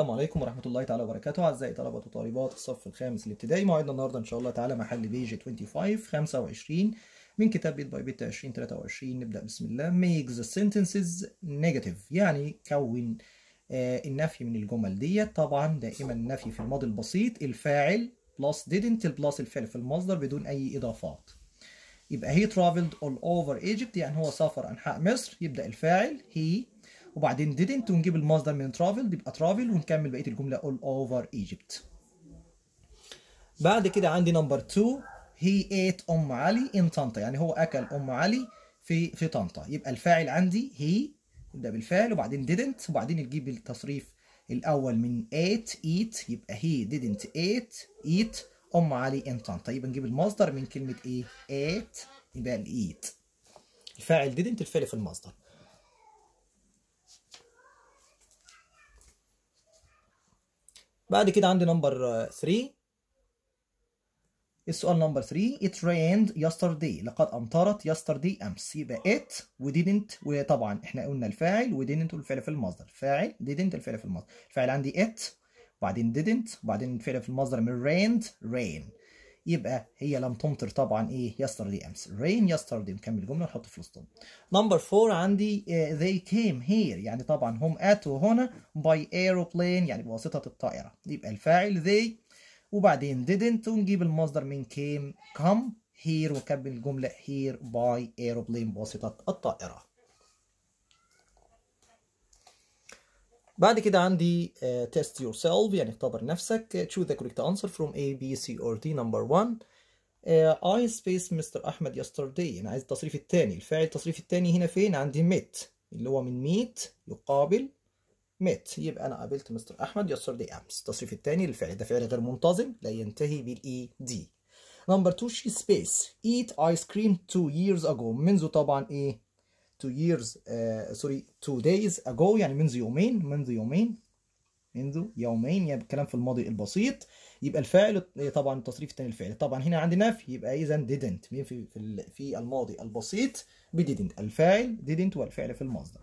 السلام عليكم ورحمة الله تعالى وبركاته أعزائي طلبة وطالبات الصف الخامس الابتدائي موعدنا النهاردة إن شاء الله تعالى محل بيج 25 25 من كتاب بيت باي بيت 2023 نبدأ بسم الله make the sentences negative يعني كون آه النفي من الجمل ديت طبعا دائما النفي في الماضي البسيط الفاعل بلس didn't بلس الفعل في المصدر بدون أي إضافات يبقى he traveled all over Egypt يعني هو سافر أنحاء مصر يبدأ الفاعل he وبعدين didn't ونجيب المصدر من traveled يبقى travel ونكمل بقيه الجمله all over Egypt بعد كده عندي نمبر 2 he ate ام علي in طنطا يعني هو اكل ام علي في في طنطا يبقى الفاعل عندي he ده بالفعل وبعدين didn't وبعدين نجيب التصريف الاول من ate eat يبقى he didn't ate eat ام علي in طنطا يبقى نجيب المصدر من كلمه ايه ate يبقى eat الفاعل didn't الفعل في المصدر بعد كده عندي نمبر 3 إيه السؤال نمبر 3 it rained yesterday لقد امطرت yesterday امس يبقى it و didn't وطبعا احنا قلنا الفاعل و didn't والفعل في المصدر فاعل didn't الفعل في المصدر الفاعل عندي it وبعدين didn't وبعدين الفعل في المصدر من rained rain يبقى هي لم تمطر طبعا ايه yesterday امس رين yesterday نكمل الجمله ونحط في وسطهم نمبر 4 عندي آه، they came here يعني طبعا هم اتوا هنا by aeroplane يعني بواسطه الطائره يبقى الفاعل they وبعدين didn't ونجيب المصدر من came come here وكمل الجمله here by aeroplane بواسطه الطائره بعد كده عندي uh, test yourself يعني اختبر نفسك آه، choose the correct answer from A, B, C or D number 1 uh, آه، I space Mr. أحمد yesterday أنا يعني عايز التصريف الثاني الفاعل التصريف الثاني هنا فين عندي met اللي هو من ميت يقابل met يبقى أنا قابلت مستر أحمد yesterday أمس التصريف الثاني للفعل ده فعل غير منتظم لا ينتهي بالإي دي نمبر 2 she space eat ice cream two years ago منذ طبعا إيه تو years سوري uh, two days ago يعني منذ يومين منذ يومين منذ يومين يعني الكلام في الماضي البسيط يبقى الفاعل إيه، طبعا التصريف الثاني الفعل طبعا هنا عندنا في يبقى اذا didn't مين في في الماضي البسيط ب didn't الفاعل didn't والفعل في المصدر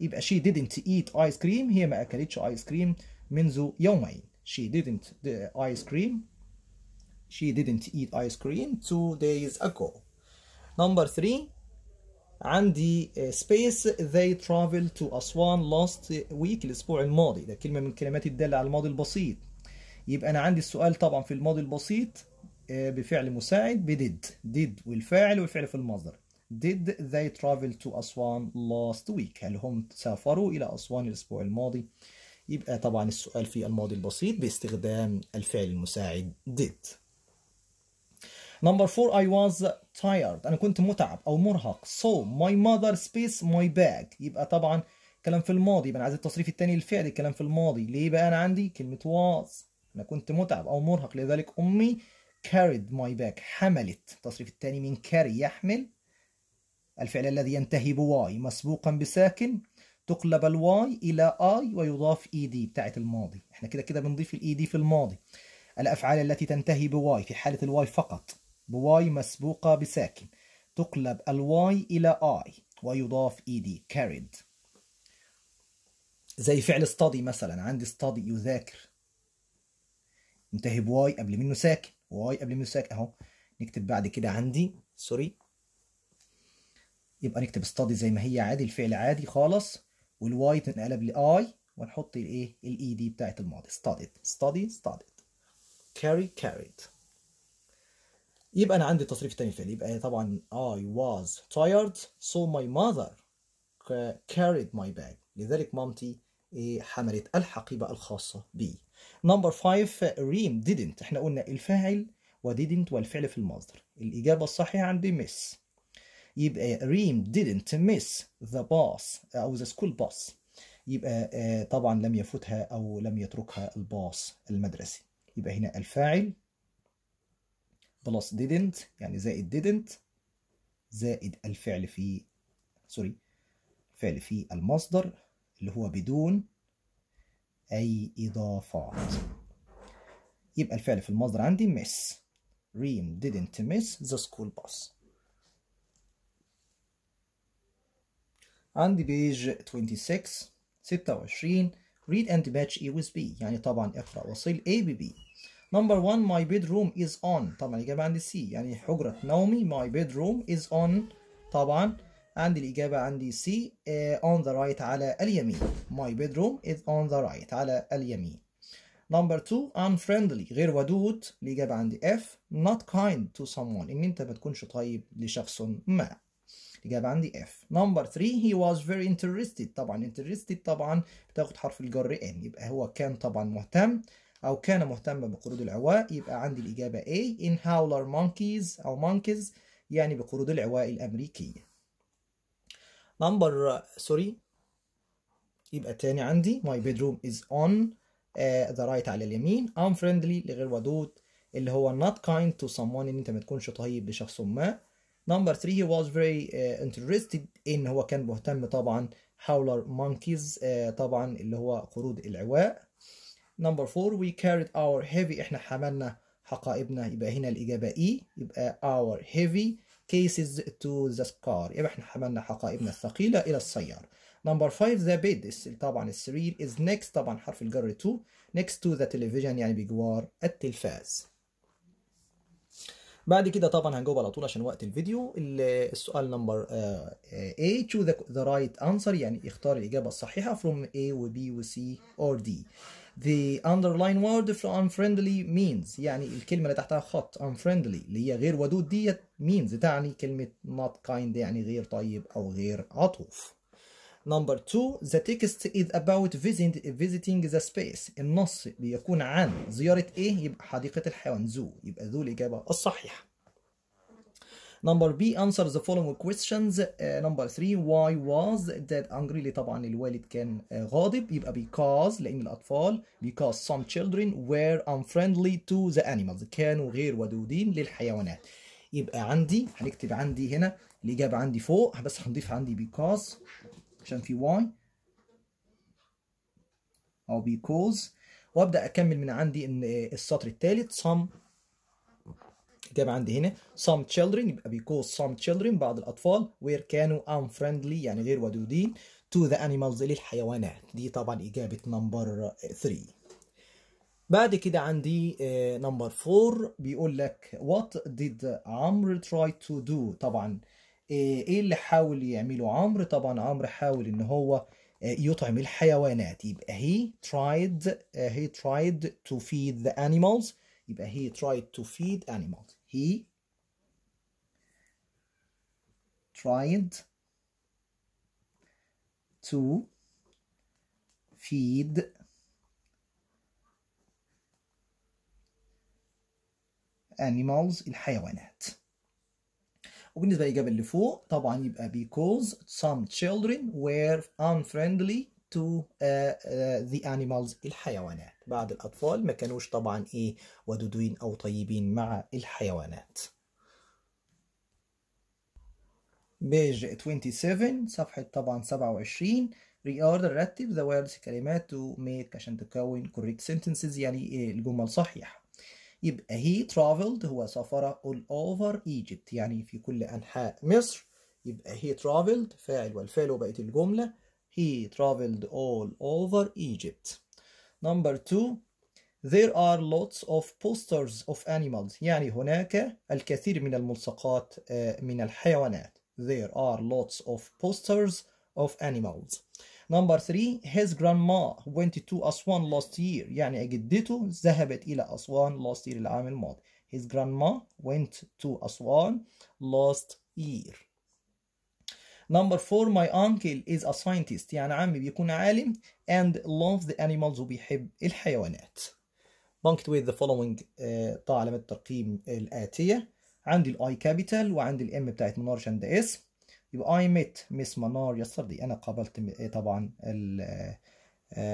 يبقى she didn't eat ice cream هي ما اكلتش ice cream منذ يومين she didn't ice cream she didn't eat ice cream two days ago number three عندي سبيس آه، they travel to أسوان last week الأسبوع الماضي ده كلمة من الكلمات الدالة على الماضي البسيط يبقى أنا عندي السؤال طبعا في الماضي البسيط آه، بفعل مساعد بديد did والفاعل والفعل في المصدر did they travel to أسوان last week هل هم سافروا إلى أسوان الأسبوع الماضي يبقى طبعا السؤال في الماضي البسيط باستخدام الفعل المساعد did Number four, I was tired. أنا كنت متعب أو مرهق. So my mother space my bag. يبقى طبعا كلام في الماضي. يبقى أنا عايز التصريف التاني للفعل كلام في الماضي. ليه بقى أنا عندي كلمة was. أنا كنت متعب أو مرهق لذلك أمي carried my bag. حملت. التصريف التاني من carry يحمل. الفعل الذي ينتهي بواي مسبوقا بساكن تقلب الواي إلى آي ويضاف إي e دي بتاعة الماضي. احنا كده كده بنضيف الإي دي e في الماضي. الأفعال التي تنتهي بواي في حالة الواي فقط بواي مسبوقة بساكن تقلب الواي إلى آي ويضاف إي دي carried زي فعل study مثلا عندي study يذاكر انتهي بواي قبل منه ساكن واي قبل منه ساكن اهو نكتب بعد كده عندي سوري يبقى نكتب study زي ما هي عادي الفعل عادي خالص والواي تنقلب لاي ونحط الايه الاي دي بتاعت الماضي studied study studied carry carried يبقى انا عندي التصريف الثاني فعلي يبقى طبعا I was tired so my mother carried my bag لذلك مامتي حملت الحقيبة الخاصة بي نمبر 5 ريم didn't احنا قلنا الفاعل وديدنت والفعل في المصدر الإجابة الصحيحة عندي miss يبقى ريم didn't miss the bus أو the school bus يبقى طبعا لم يفوتها أو لم يتركها الباص المدرسي يبقى هنا الفاعل بلس didn't يعني زائد didn't زائد الفعل في سوري الفعل في المصدر اللي هو بدون أي إضافات يبقى الفعل في المصدر عندي miss ريم didn't miss the school bus عندي بيج 26 26 read and match A e with B يعني طبعا اقرأ وصل A ب B نمبر 1 ماي بيد روم از اون طبعا الاجابه عندي سي يعني حجره نومي ماي بيد روم از اون طبعا عندي الاجابه عندي سي اون ذا رايت على اليمين ماي بيد روم از اون ذا رايت على اليمين نمبر 2 unfriendly غير ودود الإجابة عندي اف not kind to someone إن أنت ما تكونش طيب لشخص ما الإجابة عندي F نمبر 3 he was very interested طبعا interested طبعا بتاخد حرف الجر N يبقى هو كان طبعا مهتم أو كان مهتما بقرود العواء يبقى عندي الإجابة A in howler monkeys أو monkeys يعني بقرود العواء الأمريكية نمبر سوري يبقى تاني عندي my bedroom is on uh, the right على اليمين unfriendly لغير ودود اللي هو not kind to someone ان انت ما تكونش طيب لشخص ما نمبر 3 he was very uh, interested ان هو كان مهتم طبعا howler monkeys uh, طبعا اللي هو قرود العواء نمبر 4 we carried our heavy احنا حملنا حقائبنا يبقى هنا الإجابة E يبقى our heavy cases to the car يبقى احنا حملنا حقائبنا الثقيلة إلى السيارة نمبر 5 the bed طبعا السرير is next طبعا حرف الجر to next to the television يعني بجوار التلفاز بعد كده طبعا هنجاوب على طول عشان وقت الفيديو السؤال نمبر آه، A choose the right answer يعني اختار الإجابة الصحيحة from A و B و C or D the underline word for unfriendly means يعني الكلمة اللي تحتها خط unfriendly اللي هي غير ودود ديت means تعني كلمة not kind يعني غير طيب أو غير عطوف Number two, the text is about visit, visiting the space. النص بيكون عن زيارة ايه؟ يبقى حديقة الحيوان zoo. يبقى ذو الإجابة الصحيحة. نمبر بي انسر ذا فولوينج كويستشنز نمبر 3 واي واز داد انجري ليه طبعا الوالد كان uh, غاضب يبقى بيكوز لان الاطفال because some children were unfriendly to the animals كانوا غير ودودين للحيوانات يبقى عندي هنكتب عندي هنا الاجابه عندي فوق بس هنضيف عندي بيكوز عشان في واي او because وابدا اكمل من عندي ان آه، السطر الثالث some الكتاب عندي هنا some children يبقى because some children بعض الأطفال where كانوا unfriendly يعني غير ودودين to the animals للحيوانات دي طبعا إجابة نمبر 3 بعد كده عندي نمبر آه، 4 بيقول لك what did عمرو try to do طبعا آه، ايه اللي حاول يعمله عمرو طبعا عمرو حاول ان هو آه، يطعم الحيوانات يبقى he tried he tried to feed the animals يبقى he tried to feed animals he tried to feed animals الحيوانات وبالنسبة للإجابة اللي فوق طبعا يبقى because some children were unfriendly to uh, uh, the animals الحيوانات بعض الأطفال ما كانوش طبعا إيه ودودين أو طيبين مع الحيوانات بيج 27 صفحة طبعا 27 reorder رتب the words كلمات to make عشان تكون correct sentences يعني إيه، الجمل صحيحة يبقى he traveled هو سافر all over Egypt يعني في كل أنحاء مصر يبقى he traveled فاعل والفعل وبقية الجملة He traveled all over Egypt. Number two, there are lots of posters of animals. يعني هناك الكثير من الملصقات من الحيوانات. There are lots of posters of animals. Number three, his grandma went to Aswan last year. يعني جدته ذهبت إلى أسوان last year العام الماضي. His grandma went to Aswan last year. Number four, my uncle is a scientist يعني عمي بيكون عالم and loves the animals وبيحب الحيوانات. ويز the following آه، طاعة علامات الترقيم الآتية عندي الاي كابيتال وعندي الام بتاعت منار شند اس يبقى I met Miss منار yesterday أنا قابلت آه، طبعا آه،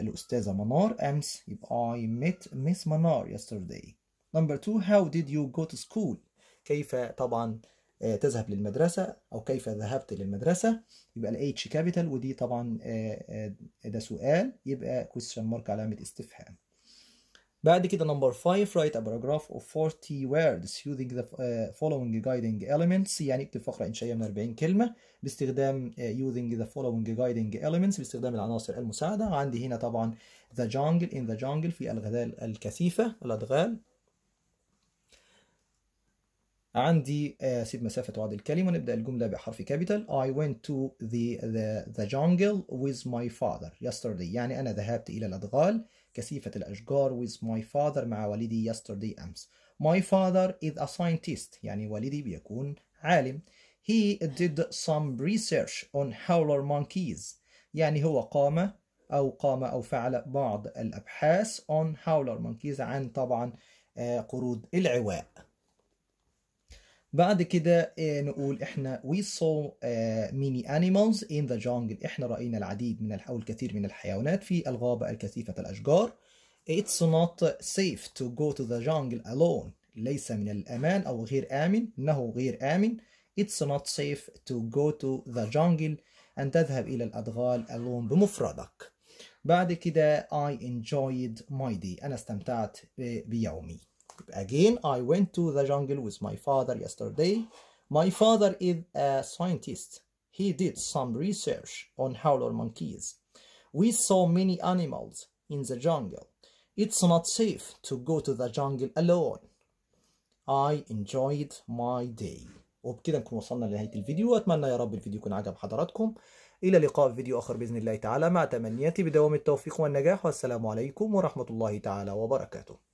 الأستاذة منار أمس يبقى I met Miss منار yesterday. Number two, how did you go to school؟ كيف طبعا آه، تذهب للمدرسة أو كيف ذهبت للمدرسة يبقى الاتش كابيتال ودي طبعا آه، آه، ده سؤال يبقى question mark علامة استفهام بعد كده number 5 write a paragraph of 40 words using the following guiding elements يعني اكتب فقرة إنشائية من 40 كلمة باستخدام using the following guiding elements باستخدام العناصر المساعدة عندي هنا طبعا the jungle in the jungle في الغزال الكثيفة الأدغال عندي آه، سيب مسافة وعد الكلمة نبدأ الجملة بحرف كابيتال I went to the, the, the jungle with my father yesterday يعني أنا ذهبت إلى الأدغال كثيفة الأشجار with my father مع والدي yesterday أمس My father is a scientist يعني والدي بيكون عالم He did some research on howler monkeys يعني هو قام أو قام أو فعل بعض الأبحاث on howler monkeys عن طبعا آه، قرود العواء بعد كده آه، نقول احنا we saw آه، many animals in the jungle احنا رأينا العديد من او الكثير من الحيوانات في الغابة الكثيفة الأشجار it's not safe to go to the jungle alone ليس من الأمان أو غير آمن إنه غير آمن it's not safe to go to the jungle أن تذهب إلى الأدغال alone بمفردك بعد كده I enjoyed my day أنا استمتعت بيومي Again, I went to the jungle with my father yesterday. My father is a scientist. He did some research on howler monkeys. We saw many animals in the jungle. It's not safe to go to the jungle alone. I enjoyed my day. وبكده نكون وصلنا لنهاية الفيديو وأتمنى يا رب الفيديو يكون عجب حضراتكم إلى لقاء في فيديو آخر بإذن الله تعالى مع تمنياتي بدوام التوفيق والنجاح والسلام عليكم ورحمة الله تعالى وبركاته